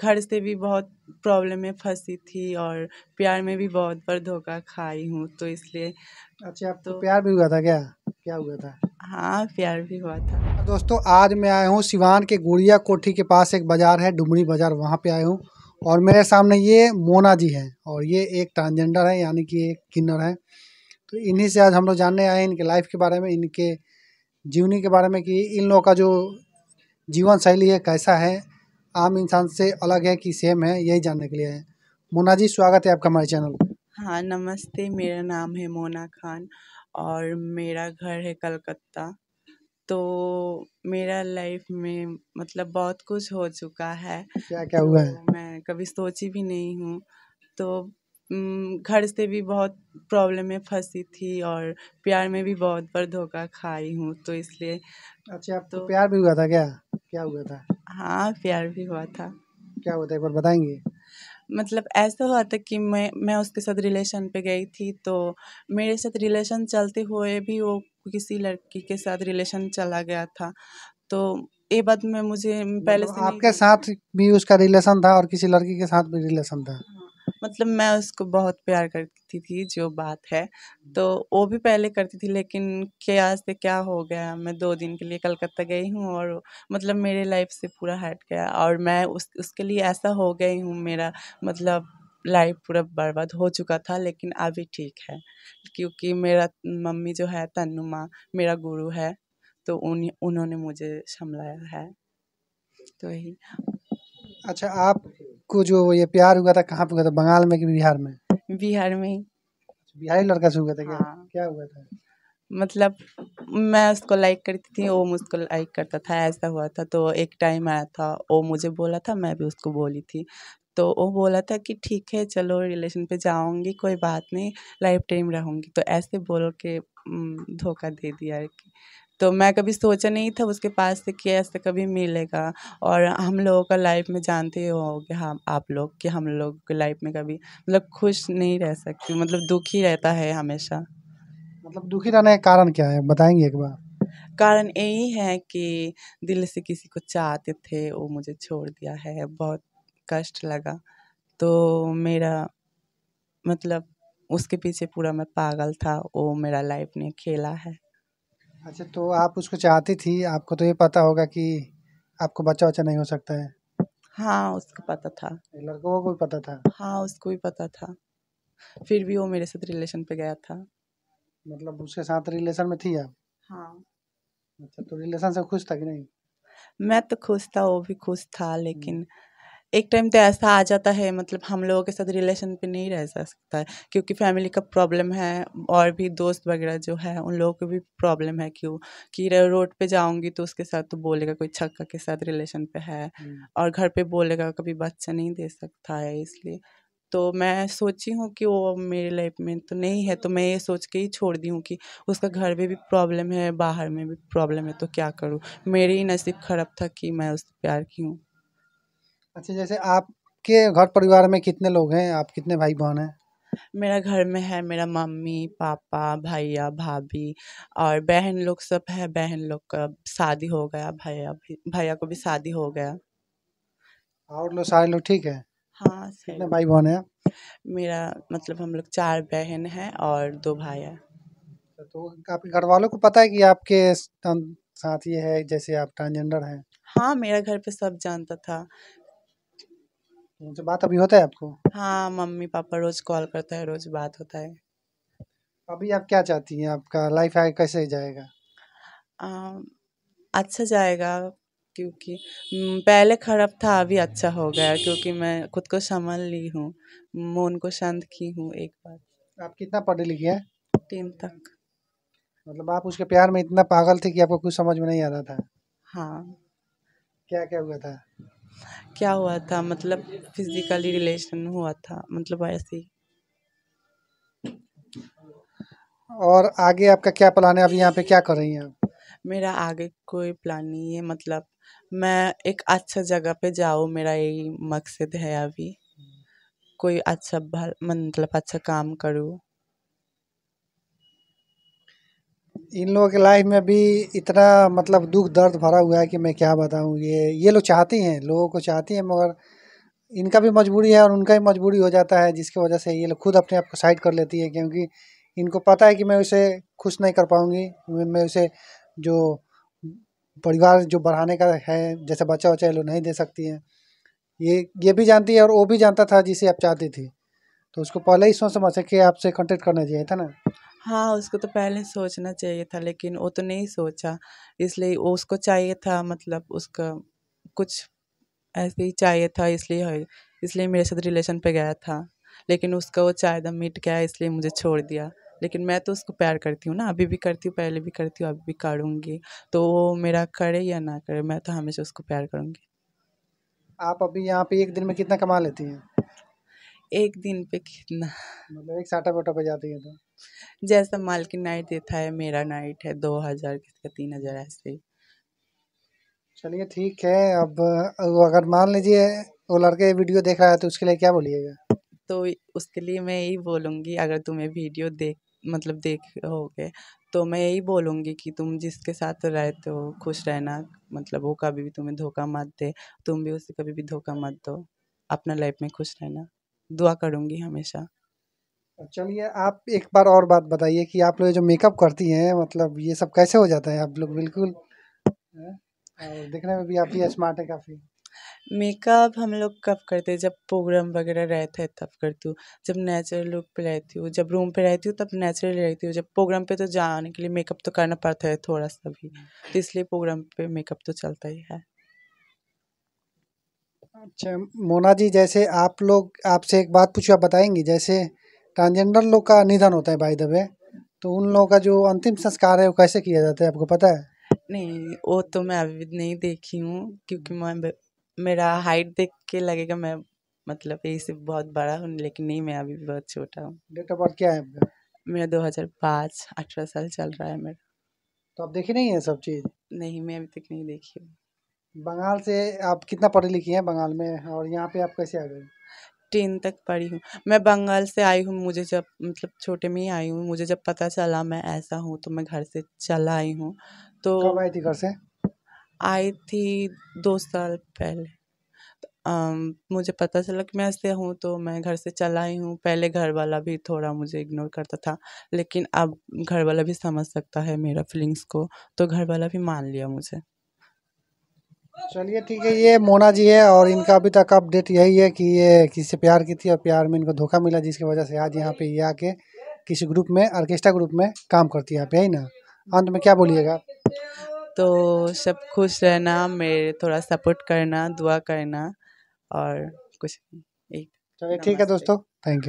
घर से भी बहुत प्रॉब्लम में फंसी थी और प्यार में भी बहुत बार धोखा खाई हूँ तो इसलिए अच्छा अब तो, तो, प्यार भी हुआ था क्या क्या हुआ था हाँ प्यार भी हुआ था तो दोस्तों आज मैं आया हूँ सिवान के गुड़िया कोठी के पास एक बाज़ार है डुमरी बाज़ार वहाँ पे आया हूँ और मेरे सामने ये मोना जी हैं और ये एक ट्रांसजेंडर है यानी कि एक किन्नर है तो इन्हीं से आज हम लोग जानने आए हैं इनके लाइफ के बारे में इनके जीवनी के बारे में कि इन लोगों का जो जीवन शैली है कैसा है आम इंसान से अलग है कि सेम है यही जानने के लिए है मोना जी स्वागत है आपका हमारे चैनल पर हाँ नमस्ते मेरा नाम है मोना खान और मेरा घर है कलकत्ता तो मेरा लाइफ में मतलब बहुत कुछ हो चुका है क्या क्या हुआ है तो मैं कभी सोची भी नहीं हूँ तो घर से भी बहुत प्रॉब्लम में फंसी थी और प्यार में भी बहुत बार धोखा खाई हूँ तो इसलिए अच्छा तो प्यार भी हुआ था क्या क्या हुआ था हाँ प्यार भी हुआ था क्या हुआ था एक बार बताएंगे मतलब ऐसा हुआ था कि मैं मैं उसके साथ रिलेशन पे गई थी तो मेरे साथ रिलेशन चलते हुए भी वो किसी लड़की के साथ रिलेशन चला गया था तो ये बात में मुझे मतलब पहले से आपके साथ भी उसका रिलेशन था और किसी लड़की के साथ भी रिलेशन था मतलब मैं उसको बहुत प्यार करती थी जो बात है तो वो भी पहले करती थी लेकिन क्या से क्या हो गया मैं दो दिन के लिए कलकत्ता गई हूँ और मतलब मेरे लाइफ से पूरा हट गया और मैं उस उसके लिए ऐसा हो गई हूँ मेरा मतलब लाइफ पूरा बर्बाद हो चुका था लेकिन अभी ठीक है क्योंकि मेरा मम्मी जो है तनुमा माँ मेरा गुरु है तो उन उन्होंने मुझे संभलाया है तो यही अच्छा आप को जो ये प्यार हुआ था कहाँ पे हुआ था बंगाल में कि बिहार में बिहार में बिहारी लड़का से हुआ था क्या हाँ। क्या हुआ था मतलब मैं उसको लाइक करती थी वो मुझको लाइक करता था ऐसा हुआ था तो एक टाइम आया था वो मुझे बोला था मैं भी उसको बोली थी तो वो बोला था कि ठीक है चलो रिलेशन पे जाऊंगी कोई बात नहीं लाइफ टाइम रहूंगी तो ऐसे बोल के धोखा दे दिया कि तो मैं कभी सोचा नहीं था उसके पास से कि ऐसा कभी मिलेगा और हम लोगों का लाइफ में जानते ही होंगे हाँ आप लोग कि हम लोग की लाइफ में कभी मतलब खुश नहीं रह सकते मतलब दुखी रहता है हमेशा मतलब दुखी रहने का कारण क्या है बताएंगे एक बार कारण यही है कि दिल से किसी को चाहते थे वो मुझे छोड़ दिया है बहुत कष्ट लगा तो मेरा मतलब उसके पीछे पूरा मैं पागल था वो मेरा लाइफ ने खेला है अच्छा तो आप उसको चाहती थी आपको तो ये पता होगा कि आपको बच्चा वच्चा नहीं हो सकता है हाँ उसको पता था लड़कों को भी पता था हाँ उसको भी पता था फिर भी वो मेरे साथ रिलेशन पे गया था मतलब उसके साथ रिलेशन में थी आप हाँ अच्छा तो रिलेशन से खुश था कि नहीं मैं तो खुश था वो भी खुश था लेकिन हम्म। एक टाइम तो ऐसा आ जाता है मतलब हम लोगों के साथ रिलेशन पे नहीं रह जा सकता है क्योंकि फैमिली का प्रॉब्लम है और भी दोस्त वगैरह जो है उन लोगों को भी प्रॉब्लम है क्यों कि रोड पे जाऊंगी तो उसके साथ तो बोलेगा कोई छक्का के साथ रिलेशन पे है हम्म। और घर पे बोलेगा कभी बच्चा नहीं दे सकता है इसलिए तो मैं सोची हूँ कि वो मेरी लाइफ में तो नहीं है तो मैं ये सोच के ही छोड़ दी हूँ कि उसका घर में भी प्रॉब्लम है बाहर में भी प्रॉब्लम है तो क्या करूँ मेरी ही नसीब खराब था कि मैं उससे प्यार की हूँ अच्छा जैसे आपके घर परिवार में कितने लोग हैं आप कितने भाई बहन हैं मेरा घर में है मेरा मम्मी पापा भैया भाभी और बहन लोग सब है बहन लोग का शादी हो गया भैया भैया को भी शादी हो गया और लोग सारे लोग ठीक है हाँ कितने भाई बहन है मेरा मतलब हम लोग चार बहन हैं और दो भाई है अच्छा, तो आपके घर वालों को पता है कि आपके साथ ये है जैसे आप ट्रांसजेंडर हैं हाँ मेरा घर पे सब जानता था तो बात अभी होता है आपको हाँ मम्मी पापा रोज कॉल करता है रोज बात होता है अभी आप क्या चाहती हैं आपका लाइफ आगे कैसे जाएगा आ, अच्छा जाएगा क्योंकि पहले खराब था अभी अच्छा हो गया क्योंकि मैं खुद को संभाल ली हूँ मन को शांत की हूँ एक बार आप कितना पढ़े लिखे हैं टेन तक मतलब आप उसके प्यार में इतना पागल थे कि आपको कुछ समझ में नहीं आ रहा था हाँ क्या क्या हुआ था क्या हुआ था मतलब फिजिकली रिलेशन हुआ था मतलब ऐसे और आगे आपका क्या प्लान है अभी यहाँ पे क्या कर रही हैं मेरा आगे कोई प्लान नहीं है मतलब मैं एक अच्छा जगह पे जाऊँ मेरा यही मकसद है अभी कोई अच्छा भल मतलब अच्छा काम करूँ इन लोगों के लाइफ में भी इतना मतलब दुख दर्द भरा हुआ है कि मैं क्या बताऊँ ये ये लोग चाहती हैं लोगों को चाहती हैं मगर इनका भी मजबूरी है और उनका भी मजबूरी हो जाता है जिसकी वजह से ये लोग खुद अपने आप को साइड कर लेती है क्योंकि इनको पता है कि मैं उसे खुश नहीं कर पाऊँगी मैं उसे जो परिवार जो बढ़ाने का है जैसे बच्चा वच्चा ये लोग नहीं दे सकती हैं ये ये भी जानती है और वो भी जानता था जिसे आप चाहती थी तो उसको पहले ही सोच समझ सके आपसे कॉन्टेक्ट करना चाहिए था ना हाँ उसको तो पहले सोचना चाहिए था लेकिन वो तो नहीं सोचा इसलिए वो उसको चाहिए था मतलब उसका कुछ ऐसे ही चाहिए था इसलिए इसलिए मेरे साथ रिलेशन पे गया था लेकिन उसका वो चाहदा मिट गया इसलिए मुझे छोड़ दिया लेकिन मैं तो उसको प्यार करती हूँ ना अभी भी करती हूँ पहले भी करती हूँ अभी भी करूँगी तो वो मेरा करे या ना करे मैं तो हमेशा उसको प्यार करूँगी आप अभी यहाँ पे एक दिन में कितना कमा लेती हैं एक दिन पे कितना मतलब एक साटा बोटा जाती है तो जैसा माल की नाइट देता है मेरा नाइट है दो हज़ार किसका तीन हज़ार ऐसे चलिए ठीक है अब अगर मान लीजिए वो लड़के वीडियो देख रहा है तो उसके लिए क्या बोलिएगा तो उसके लिए मैं यही बोलूँगी अगर तुम्हें वीडियो देख मतलब देख गए तो मैं यही बोलूँगी कि तुम जिसके साथ रहते हो खुश रहना मतलब वो कभी भी तुम्हें धोखा मत दे तुम भी उसे कभी भी धोखा मत दो अपना लाइफ में खुश रहना दुआ करूँगी हमेशा तो चलिए आप एक बार और बात बताइए कि आप लोग जो मेकअप करती हैं मतलब ये सब कैसे हो जाता है आप लोग बिल्कुल दिखने में भी आप ही स्मार्ट है काफ़ी मेकअप हम लोग कब करते जब प्रोग्राम वगैरह रहता है तब करती हूँ जब नेचुरल लुक पे रहती हूँ जब रूम पे रहती हूँ तब नेचुरल रहती हूँ जब प्रोग्राम पे तो जाने के लिए मेकअप तो करना पड़ता है थोड़ा सा भी तो इसलिए प्रोग्राम पे मेकअप तो चलता ही है अच्छा मोना जी जैसे आप लोग आपसे एक बात पूछा बताएंगी जैसे ट्रांसजेंडर लोग का निधन होता है बाई दबे तो उन लोगों का जो अंतिम संस्कार है वो कैसे किया जाता है आपको पता है नहीं वो तो मैं अभी नहीं देखी हूँ क्योंकि मैं मेरा हाइट देख के लगेगा मैं मतलब यही से बहुत बड़ा हूँ लेकिन नहीं मैं अभी भी बहुत छोटा हूँ डेट ऑफ बर्थ क्या है आपका मेरा दो हज़ार पाँच अठारह साल चल रहा है मेरा तो आप देखी नहीं है सब चीज़ नहीं मैं अभी तक नहीं देखी हूँ बंगाल से आप कितना पढ़े लिखी हैं बंगाल में और यहाँ पे आप कैसे आ गए टेन तक पढ़ी हूँ मैं बंगाल से आई हूँ मुझे जब मतलब छोटे में ही आई हूँ मुझे जब पता चला मैं ऐसा हूँ तो मैं घर से चला आई हूँ तो कब आई थी घर से आई थी दो साल पहले आ, मुझे पता चला कि मैं ऐसे हूँ तो मैं घर से चला आई हूँ पहले घर वाला भी थोड़ा मुझे इग्नोर करता था लेकिन अब घर वाला भी समझ सकता है मेरा फीलिंग्स को तो घर वाला भी मान लिया मुझे चलिए ठीक है ये मोना जी है और इनका अभी तक अपडेट यही है कि ये किसी से प्यार की थी और प्यार में इनको धोखा मिला जिसकी वजह से आज यहाँ पे ये आके किसी ग्रुप में ऑर्केस्ट्रा ग्रुप में काम करती है यहाँ पे है ना अंत में क्या बोलिएगा तो सब खुश रहना मेरे थोड़ा सपोर्ट करना दुआ करना और कुछ चलिए ठीक है दोस्तों थैंक यू